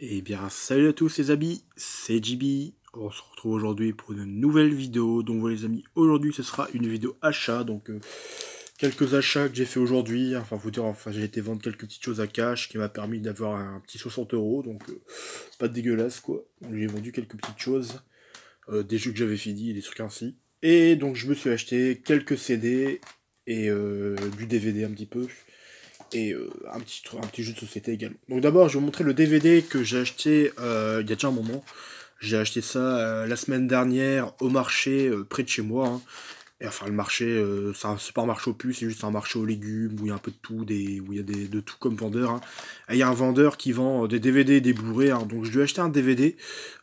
Et eh bien, salut à tous les amis, c'est JB. On se retrouve aujourd'hui pour une nouvelle vidéo. Donc voilà les amis, aujourd'hui ce sera une vidéo achat. Donc euh, quelques achats que j'ai fait aujourd'hui. Enfin, vous dire, enfin j'ai été vendre quelques petites choses à cash qui m'a permis d'avoir un petit 60 euros. Donc euh, pas pas dégueulasse quoi. J'ai vendu quelques petites choses, euh, des jeux que j'avais fini et des trucs ainsi. Et donc je me suis acheté quelques CD et du DVD un petit peu et euh, un, petit, un petit jeu de société également. Donc d'abord, je vais vous montrer le DVD que j'ai acheté euh, il y a déjà un moment. J'ai acheté ça euh, la semaine dernière au marché près de chez moi. Hein enfin, le marché, euh, c'est pas un marché aux puces, c'est juste un marché aux légumes où il y a un peu de tout, des, où il y a des, de tout comme vendeur. Hein. il y a un vendeur qui vend euh, des DVD et des blu hein. donc je dois acheter un DVD.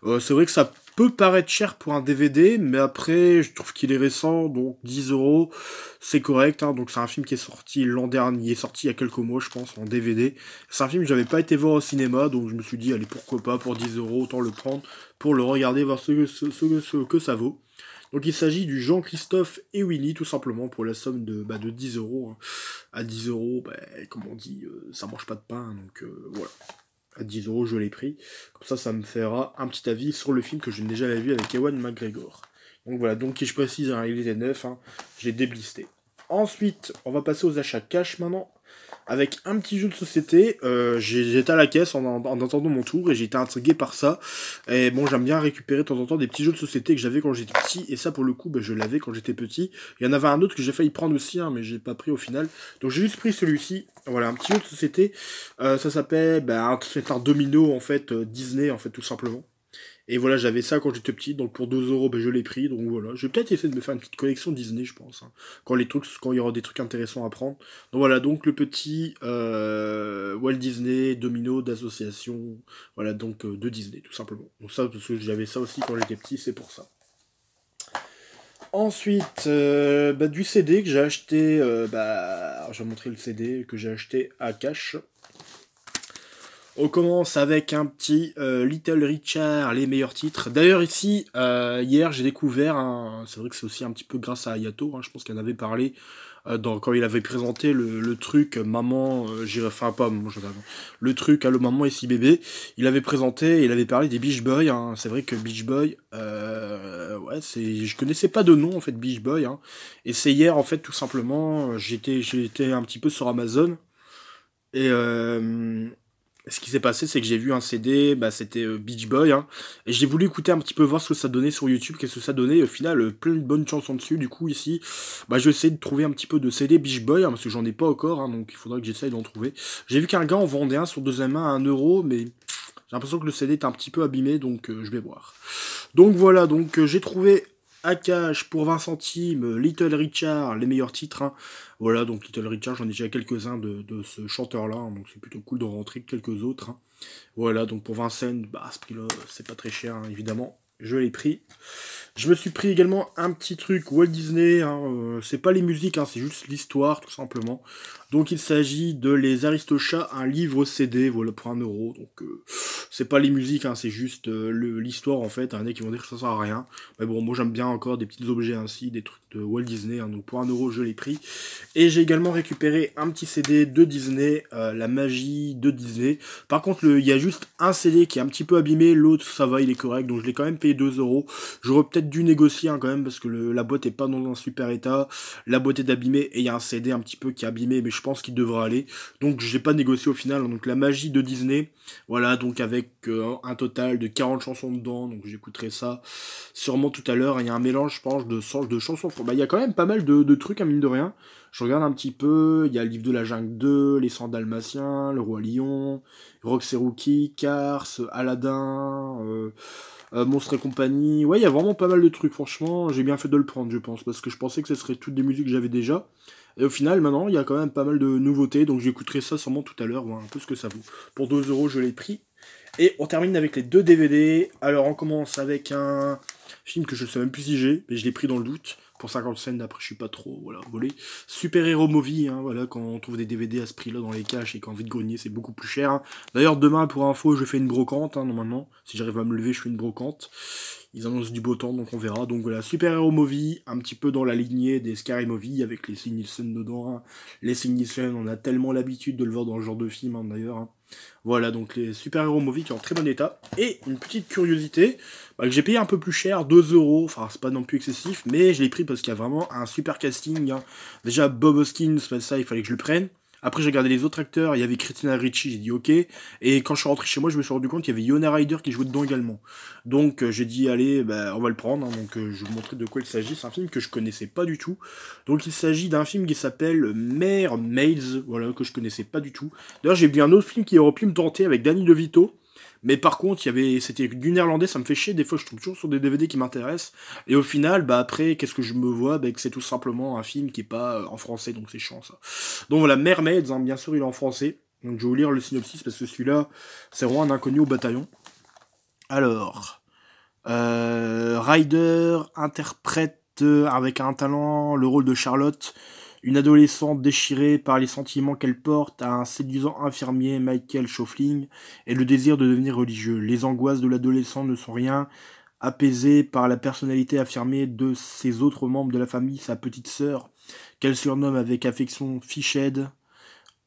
Euh, c'est vrai que ça peut paraître cher pour un DVD, mais après, je trouve qu'il est récent, donc 10 euros, c'est correct. Hein. donc c'est un film qui est sorti l'an dernier, il est sorti il y a quelques mois, je pense, en DVD. C'est un film que j'avais pas été voir au cinéma, donc je me suis dit, allez, pourquoi pas, pour 10 euros, autant le prendre, pour le regarder, voir ce, ce que ça vaut. Donc il s'agit du Jean-Christophe et Winnie, tout simplement, pour la somme de, bah, de 10 euros. Hein. À 10 euros, bah, comme on dit, ça euh, ça mange pas de pain, donc euh, voilà. À 10 euros, je l'ai pris. Comme ça, ça me fera un petit avis sur le film que je n'ai déjà vu avec Ewan McGregor. Donc voilà, donc qui je précise, hein, il était neuf, j'ai hein. je déblisté. Ensuite, on va passer aux achats cash maintenant avec un petit jeu de société. Euh, j'étais à la caisse en, entendant mon tour et j'étais intrigué par ça. Et bon, j'aime bien récupérer de temps en temps des petits jeux de société que j'avais quand j'étais petit. Et ça, pour le coup, ben, je l'avais quand j'étais petit. Il y en avait un autre que j'ai failli prendre aussi, hein, mais j'ai pas pris au final. Donc j'ai juste pris celui-ci. Voilà, un petit jeu de société. Euh, ça s'appelle, ben, c'est un domino en fait euh, Disney en fait tout simplement. Et voilà, j'avais ça quand j'étais petit, donc pour 12 euros, ben, je l'ai pris. Donc voilà, je vais peut-être essayer de me faire une petite collection Disney, je pense. Hein, quand les trucs, quand il y aura des trucs intéressants à prendre. Donc voilà, donc le petit euh, Walt Disney domino d'association, voilà donc euh, de Disney tout simplement. Donc ça, parce que j'avais ça aussi quand j'étais petit, c'est pour ça. Ensuite, euh, bah, du CD que j'ai acheté, bah, je vais montrer le CD que j'ai acheté à cash. On commence avec un petit euh, Little Richard, les meilleurs titres. D'ailleurs ici, euh, hier j'ai découvert, c'est vrai que c'est aussi un petit peu grâce à Ayato, hein, je pense qu'elle avait parlé euh, dans... quand il avait présenté le, truc Maman, j'ai enfin pas pomme, le truc Allo Maman et si bébé, il avait présenté, il avait parlé des Beach Boys, hein. c'est vrai que Beach Boy, ouais c'est, je connaissais pas de nom en fait Beach Boy, hein. et c'est hier en fait tout simplement, j'étais, j'étais un petit peu sur Amazon, et ce qui s'est passé, c'est que j'ai vu un CD, bah, c'était euh, Beach Boy, hein, et j'ai voulu écouter un petit peu voir ce que ça donnait sur YouTube, qu'est-ce que ça donnait, au final, euh, plein de bonnes chansons dessus, du coup, ici, bah, je vais essayer de trouver un petit peu de CD Beach Boy, hein, parce que j'en ai pas encore, hein, donc il faudra que j'essaye d'en trouver. J'ai vu qu'un gars en vendait un sur deuxième main à 1€, euro, mais j'ai l'impression que le CD est un petit peu abîmé, donc euh, je vais voir. Donc voilà, donc j'ai trouvé Akash pour 20 centimes, Little Richard, les meilleurs titres. Hein. Voilà, donc Little Richard, j'en ai déjà quelques-uns de, ce chanteur-là, hein, donc c'est plutôt cool de rentrer quelques autres. Hein. Voilà, donc pour 20 cents, bah, ce prix-là, c'est pas très cher, évidemment. Je l'ai pris. Je me suis pris également un petit truc Walt Disney. Euh, c'est pas les musiques, c'est juste l'histoire, tout simplement. Donc il s'agit de Les Aristochats, un livre CD, voilà, pour un euro. Donc euh, c'est pas les musiques, hein, c'est juste euh, l'histoire en fait. y en a qui vont dire que ça sert à rien. Mais bon, moi j'aime bien encore des petits objets ainsi, des trucs de Walt Disney. Hein. donc pour un euro, je l'ai pris. Et j'ai également récupéré un petit CD de Disney, euh, La magie de Disney. Par contre, il y a juste un CD qui est un petit peu abîmé, l'autre ça va, il est correct. Donc je l'ai quand même payé 2 euros. J'aurais peut-être dû négocier hein, quand même parce que la boîte est pas dans un super état. La boîte est abîmée et il y a un CD un petit peu qui est abîmé, je pense qu'il devra aller. Donc j'ai pas négocié au final. Hein. Donc la magie de Disney, voilà, donc avec euh, un total de 40 chansons dedans. Donc j'écouterai ça sûrement tout à l'heure. Il y a un mélange, je pense, de, de chansons. Bah, il y a quand même pas mal de, trucs à hein, mine de rien. Je regarde un petit peu. Il y a le livre de la jungle 2, Les sangs d'almatien, Le Roi Lion, Rox et Rookie, Cars, Aladdin. Euh, euh, Monstre et compagnie. Ouais, il y a vraiment pas mal de trucs, franchement. J'ai bien fait de le prendre, je pense, parce que je pensais que ce serait toutes des musiques que j'avais déjà. Et au final, maintenant, il y a quand même pas mal de nouveautés, donc j'écouterai ça sûrement tout à l'heure, voir un peu ce que ça vaut. Pour 2 euros, je l'ai pris. Et on termine avec les deux DVD. Alors, on commence avec un film que je ne sais même plus si j'ai, mais je l'ai pris dans le doute pour 50 cents, d'après, je suis pas trop, voilà, volé. Super héros Movie, hein, voilà, quand on trouve des DVD à ce prix-là dans les caches et envie de grogner, c'est beaucoup plus cher. D'ailleurs, demain, pour info, je fais une brocante, hein, normalement. Si j'arrive à me lever, je fais une brocante. Ils annoncent du beau temps, donc on verra. Donc voilà, Super héros Movie, un petit peu dans la lignée des Scary Movie, avec les Nielsen dedans. Hein. Les Nielsen, on a tellement l'habitude de le voir dans le genre de film, hein, d'ailleurs. Hein. Voilà, donc les super-héros movie qui sont en très bon état. Et une petite curiosité, bah, que j'ai payé un peu plus cher, 2 euros, enfin c'est pas non plus excessif, mais je l'ai pris parce qu'il y a vraiment un super casting. Hein. Déjà Bob Hoskins, ça il fallait que je le prenne. Après, j'ai regardé les autres acteurs. Il y avait Christina Ricci, j'ai dit ok. Et quand je suis rentré chez moi, je me suis rendu compte qu'il y avait Yona Ryder qui jouait dedans également. Donc, euh, j'ai dit allez, bah, on va le prendre. Hein. Donc, euh, je vais vous montrer de quoi il s'agit. C'est un film que je connaissais pas du tout. Donc, il s'agit d'un film qui s'appelle Mère Mails, voilà, que je connaissais pas du tout. D'ailleurs, j'ai vu un autre film qui aurait pu me tenter avec Danny DeVito mais par contre, il y avait, c'était du néerlandais, ça me fait chier. Des fois, je tombe toujours sur des DVD qui m'intéressent. Et au final, bah après, qu'est-ce que je me vois bah, que c'est tout simplement un film qui est pas euh, en français, donc c'est chiant ça. Donc voilà, Mermaids, hein, bien sûr, il est en français. Donc je vais vous lire le synopsis parce que celui-là, c'est vraiment un inconnu au bataillon. Alors, Rider euh, Ryder interprète euh, avec un talent le rôle de Charlotte une adolescente déchirée par les sentiments qu'elle porte à un séduisant infirmier, Michael Schofling et le désir de devenir religieux. Les angoisses de l'adolescent ne sont rien, apaisées par la personnalité affirmée de ses autres membres de la famille, sa petite sœur, qu'elle surnomme avec affection Fiched,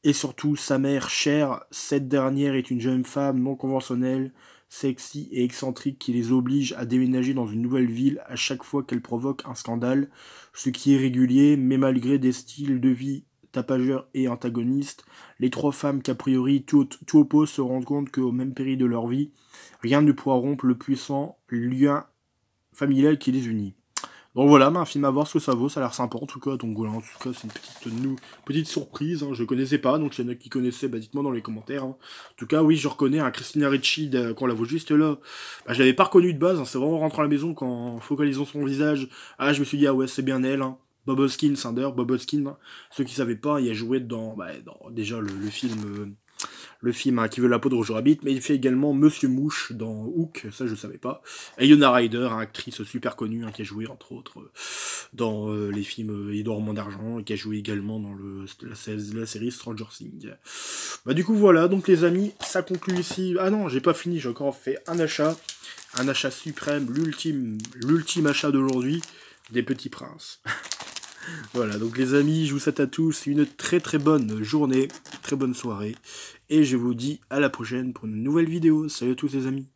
et surtout sa mère chère. Cette dernière est une jeune femme non conventionnelle, sexy et excentrique qui les oblige à déménager dans une nouvelle ville à chaque fois qu'elle provoque un scandale, ce qui est régulier, mais malgré des styles de vie tapageurs et antagonistes, les trois femmes qu'a priori tout, tout opposent se rendent compte qu'au même péril de leur vie, rien ne pourra rompre le puissant lien familial qui les unit. Bon voilà, un film à voir ce que ça vaut, ça a l'air sympa en tout cas. Donc voilà, en tout cas, c'est une petite, nous, petite surprise. je hein, je connaissais pas, donc s'il y en a qui connaissaient, bah, dites-moi dans les commentaires. Hein. En tout cas, oui, je reconnais hein, Christina Ricci qu'on quand la voit juste là. Bah, je l'avais pas reconnu de base, c'est vraiment rentrant à la maison qu'en focalisant son visage. Ah, je me suis dit, ah ouais, c'est bien elle. Bob Hoskins, Sander, Bob Hoskins. Ceux qui savaient pas, il a joué dans, bah, déjà le, film. Euh, le film hein, qui veut la peau de Roger Rabbit, mais il fait également Monsieur Mouche dans Hook, ça je savais pas. Et Yona Ryder, hein, actrice super connue hein, qui a joué entre autres euh, dans euh, les films Edouard euh, d'argent, et qui a joué également dans la, la, série Stranger Things. Bah du coup voilà, donc les amis, ça conclut ici. Ah non, j'ai pas fini, j'ai encore fait un achat, un achat suprême, l'ultime, l'ultime achat d'aujourd'hui, des Petits Princes. voilà, donc les amis, je vous souhaite à tous une très très bonne journée, très bonne soirée. Et je vous dis à la prochaine pour une nouvelle vidéo. Salut à tous les amis.